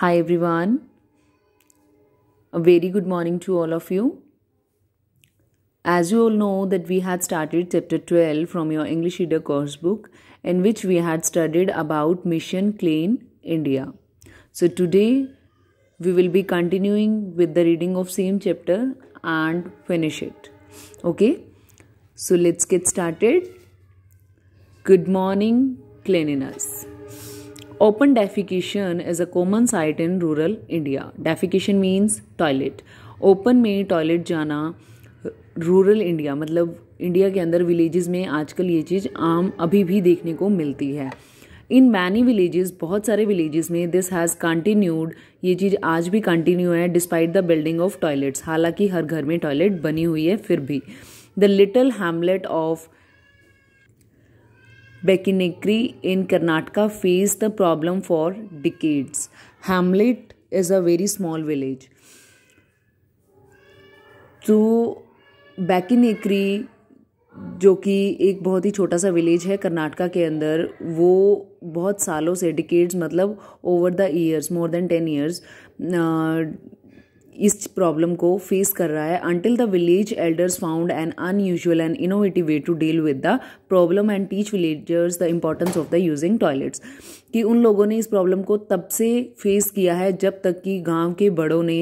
Hi everyone. A very good morning to all of you. As you all know that we had started chapter 12 from your English reader course book in which we had studied about mission clean India. So today we will be continuing with the reading of same chapter and finish it. Okay? So let's get started. Good morning cleanliness. Open defecation is a common sight in rural India defecation means toilet open में toilet जाना rural India मतलब India के अंदर villages में आजकल ये चीज़ आम अभी भी देखने को मिलती है इन मैनी विलेजेस बहुत सारे विलेजेस में दिस हैज़ कंटिन्यूड ये चीज़ आज भी कंटिन्यू है despite the building of toilets हालांकि हर घर में टॉयलेट बनी हुई है फिर भी the little hamlet of Bakinekri in Karnataka faced the problem for decades. Hamlet is a very small village. तो बैकिनेकरी जो कि एक बहुत ही छोटा सा विलेज है कर्नाटका के अंदर वो बहुत सालों से डिकेड्स मतलब over the years more than ten years इस प्रॉब्लम को फेस कर रहा है until the village elders found an unusual and innovative way to deal with the problem and teach villagers the importance of the using toilets कि उन लोगों ने इस प्रॉब्लम को तब से फेस किया है जब तक कि गांव के बड़ों ने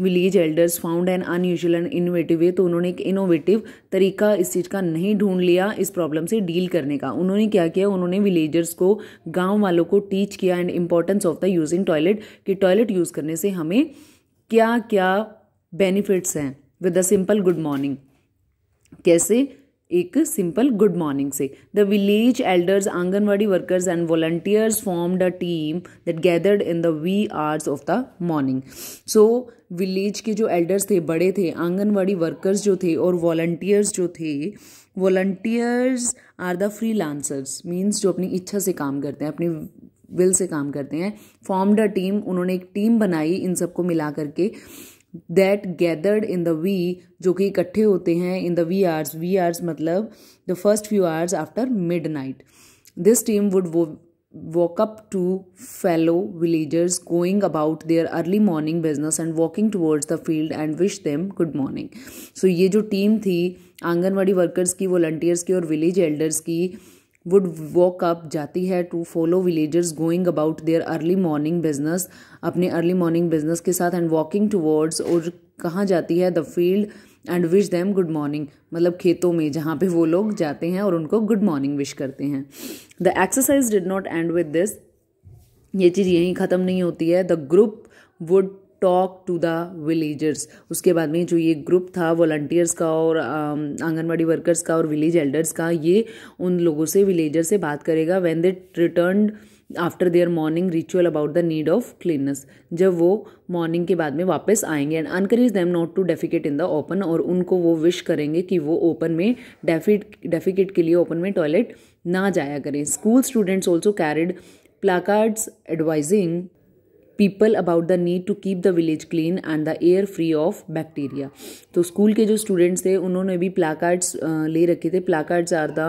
village elders found an unusual and innovative way तो उन्होंने एक इनोवेटिव तरीका इस चीज़ का नहीं ढूंढ लिया इस प्रॉब्लम से डील करने का उन्होंने क्या किया उन्होंने विलेजर्स को गांव वालों को टीच किया and importance of the using toilet कि टॉयलेट यूज़ करने से हमें क्या क्या बेनिफिट्स हैं with a simple good morning कैसे एक सिंपल गुड मॉर्निंग से the village elders anganwadi workers and volunteers formed a team that gathered in the wee hours of the morning so village के जो एल्डर्स थे बड़े थे आंगनवाड़ी वर्कर्स जो थे और वॉलंटियर्स जो थे volunteers are the freelancers means जो अपनी इच्छा से काम करते हैं अपनी विल से काम करते हैं फॉर्म्ड अ टीम उन्होंने एक टीम बनाई इन सबको मिला करके that gathered in the wee जो कि इकट्ठे होते हैं in the wee hours wee hours मतलब the first few hours after midnight this team would वो walk up to fellow villagers going about their early morning business and walking towards the field and wish them good morning so ये जो team थी anganwadi workers की volunteers की और village elders की would walk up जाती है to follow villagers going about their early morning business अपने अर्ली मॉर्निंग बिजनेस के साथ एंड वॉकिंग टूवर्ड्स और कहाँ जाती है the field and wish them good morning मतलब खेतों में जहाँ पे वो लोग जाते हैं और उनको गुड मॉर्निंग विश करते हैं the exercise did not end with this ये चीज़ यहीं ख़त्म नहीं होती है the group would talk to the villagers उसके बाद में जो ये ग्रुप था वॉल्टियर्स का और आंगनबाड़ी वर्कर्स का और विलेज एल्डर्स का ये उन लोगों से विलेजर से बात करेगा when they return after their morning ritual about the need of cleanness जब वो मॉर्निंग के बाद में वापस आएंगे and encourage them not to defecate in the open और उनको वो विश करेंगे कि वो ओपन में डेफिट डेफिकेट के लिए ओपन में टॉयलेट ना जाया करें school students also carried placards advising people about the need to keep the village clean and the air free of bacteria तो स्कूल के जो स्टूडेंट्स थे उन्होंने भी प्लाकार्ड्स ले रखे थे placards are the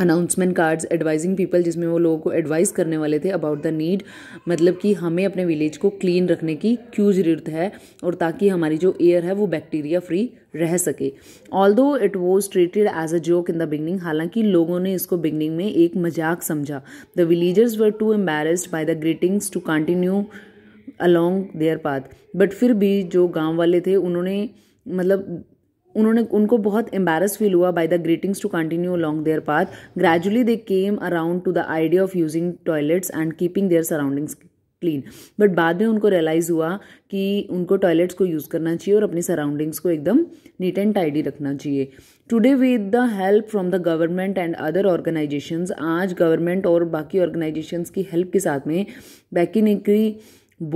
announcement cards advising people जिसमें वो लोगों को एडवाइस करने वाले थे अबाउट द नीड मतलब कि हमें अपने विलेज को क्लीन रखने की क्यों ज़रूरत है और ताकि हमारी जो एयर है वो बैक्टीरिया फ्री रह सके although it was treated as a joke in the beginning हालांकि लोगों ने इसको बिगनिंग में एक मजाक समझा the villagers were too embarrassed by the greetings to continue along their path but फिर भी जो गाँव वाले थे उन्होंने मतलब उन्होंने उनको बहुत एम्बेरस फील हुआ by the greetings to continue along their path gradually they came around to the idea of using toilets and keeping their surroundings clean but बाद में उनको रियलाइज़ हुआ कि उनको टॉयलेट्स को यूज़ करना चाहिए और अपनी सराउंडिंग्स को एकदम नीट एंड टाइडी रखना चाहिए today with the help from the government and other organisation आज गवर्नमेंट और बाकी ऑर्गेनाइजेशन की हेल्प के साथ में Bakinekri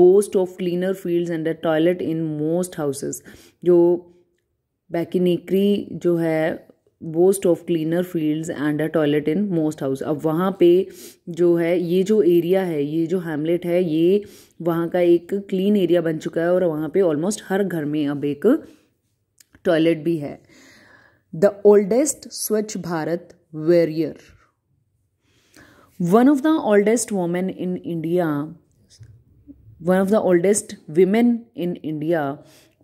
boast of cleaner field and the toilet in most houses जो बैकिनिक्री जो है boast of cleaner fields and a toilet in most house अब वहाँ पे जो है ये जो एरिया है ये जो हैमलेट है ये वहाँ का एक क्लीन एरिया बन चुका है और वहाँ पे ऑलमोस्ट हर घर में अब एक टॉयलेट भी है the oldest Swachh Bharat warrior one of the oldest women in India one of the oldest women in India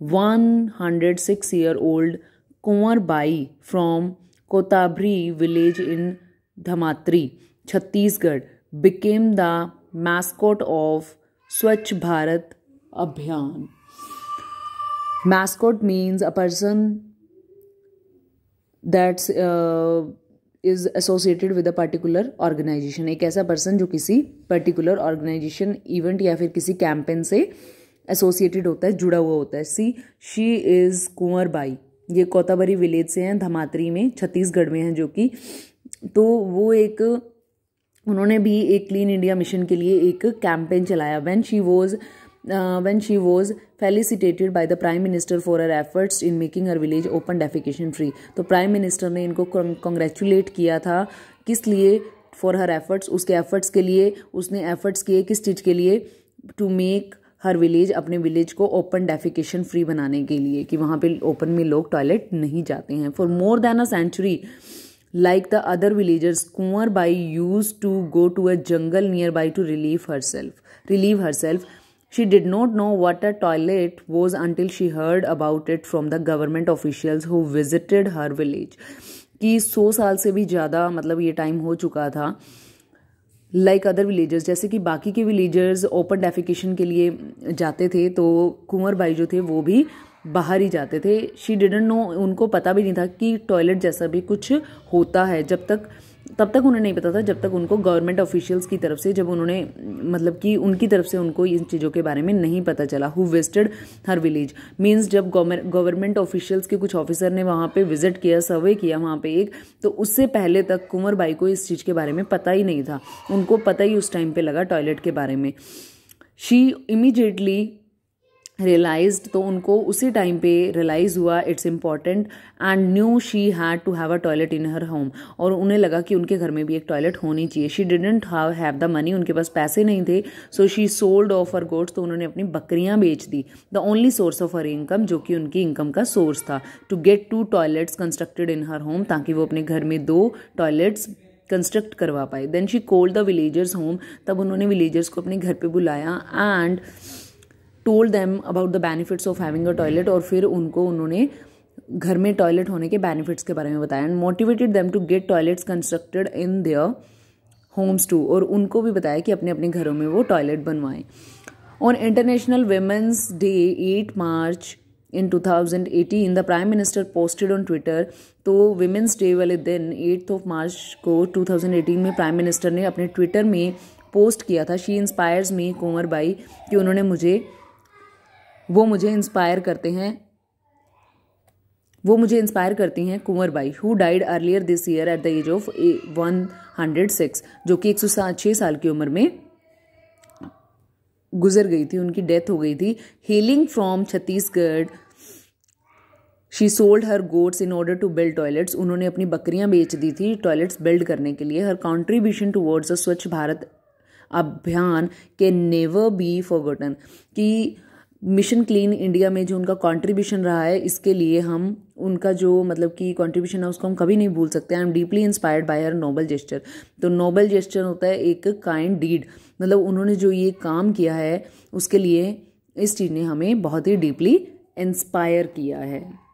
one hundred six year old Kunwar Bai from Kotabhari village in Dhamtari Chhattisgarh became the mascot of Swachh Bharat Abhiyan mascot means a person that's is associated with a particular organisation एक ऐसा person जो किसी particular organisation event या फिर किसी campaign से uh, associated होता है जुड़ा हुआ होता है सी शी इज़ कुंवर बाई ये कोताबरी विलेज से हैं धमात्री में छत्तीसगढ़ में हैं जो कि तो वो एक उन्होंने भी एक क्लीन इंडिया मिशन के लिए एक कैंपेन चलाया when she was when she was felicitated by the prime minister for her efforts in making her village open defecation free तो प्राइम मिनिस्टर ने इनको कॉन्ग्रेचुलेट किया था किस लिए फॉर हर एफर्ट्स उसके एफर्ट्स के लिए उसने एफर्ट्स किए किस चीज़ के लिए टू मेक हर विलेज अपने विलेज को ओपन डेफिकेशन फ्री बनाने के लिए कि वहाँ पे ओपन में लोग टॉयलेट नहीं जाते हैं for more than a century like the other villagers kumarbai used to go to a jungle nearby to relieve herself relieve herself she did not know what a toilet was until she heard about it from the government officials who visited her village कि 100 साल से भी ज़्यादा मतलब ये time हो चुका था लाइक अदर विलेजर्स जैसे कि बाकी के विलेजर्स ओपन डेफिकेशन के लिए जाते थे तो कुंवर भाई जो थे वो भी बाहर ही जाते थे शी डिडेंट नो उनको पता भी नहीं था कि टॉयलेट जैसा भी कुछ होता है जब तक तब तक उन्हें नहीं पता था जब तक उनको गवर्नमेंट ऑफिशियल्स की तरफ से जब उन्होंने मतलब कि उनकी तरफ से उनको इन चीज़ों के बारे में नहीं पता चला who visited her village means जब गवर्नमेंट ऑफिशियल्स के कुछ ऑफिसर ने वहाँ पे विजिट किया सर्वे किया वहाँ पे एक तो उससे पहले तक कुंवर बाई को इस चीज़ के बारे में पता ही नहीं था उनको पता ही उस टाइम पर लगा टॉयलेट के बारे में शी इमीजिएटली रियलाइज तो उनको उसी टाइम पे रियलाइज़ हुआ it's important and knew she had to have a toilet in her home और उन्हें लगा कि उनके घर में भी एक टॉयलेट होनी चाहिए she didn't have the money उनके पास पैसे नहीं थे so she sold off her goats तो उन्होंने अपनी बकरियाँ बेच दी the only source of her income जो कि उनकी इनकम का सोर्स था to get to toilets constructed in her home ताकि वो अपने घर में दो टॉयलेट्स कंस्ट्रक्ट करवा पाए then she called the villagers home तब उन्होंने विलेजर्स को अपने घर पर बुलाया and told them about the benefits of having a toilet और फिर उनको उन्होंने घर में टॉयलेट होने के बेनिफिट्स के बारे में बताया and motivated them to get toilets constructed in their homes too और उनको भी बताया कि अपने अपने घरों में वो टॉयलेट बनवाएं on International Women's Day eight March in 2018 the prime minister posted on Twitter तो वेमेंस डे वाले दिन एट्थ ऑफ मार्च को टू थाउजेंड एटीन में प्राइम मिनिस्टर ने अपने ट्विटर में पोस्ट किया था she inspires me Kunwar Bai कि उन्होंने मुझे वो मुझे इंस्पायर करते हैं वो मुझे इंस्पायर करती हैं Kunwar Bai who died earlier this year at the age of one hundred six जो कि एक सौ छः साल की उम्र में गुजर गई थी उनकी डेथ हो गई थी hailing from Chhattisgarh she sold her goats in order to build toilets उन्होंने अपनी बकरियां बेच दी थी टॉयलेट्स बिल्ड करने के लिए हर कॉन्ट्रीब्यूशन टूवर्ड्स अ स्वच्छ भारत अभियान के नेवर बी फॉरगोटन कि मिशन क्लीन इंडिया में जो उनका कंट्रीब्यूशन रहा है इसके लिए हम उनका जो मतलब कि कंट्रीब्यूशन है उसको हम कभी नहीं भूल सकते I am deeply inspired by her noble gesture तो नोबल जेस्टर होता है एक काइंड डीड मतलब उन्होंने जो ये काम किया है उसके लिए इस चीज़ ने हमें बहुत ही डीपली इंस्पायर किया है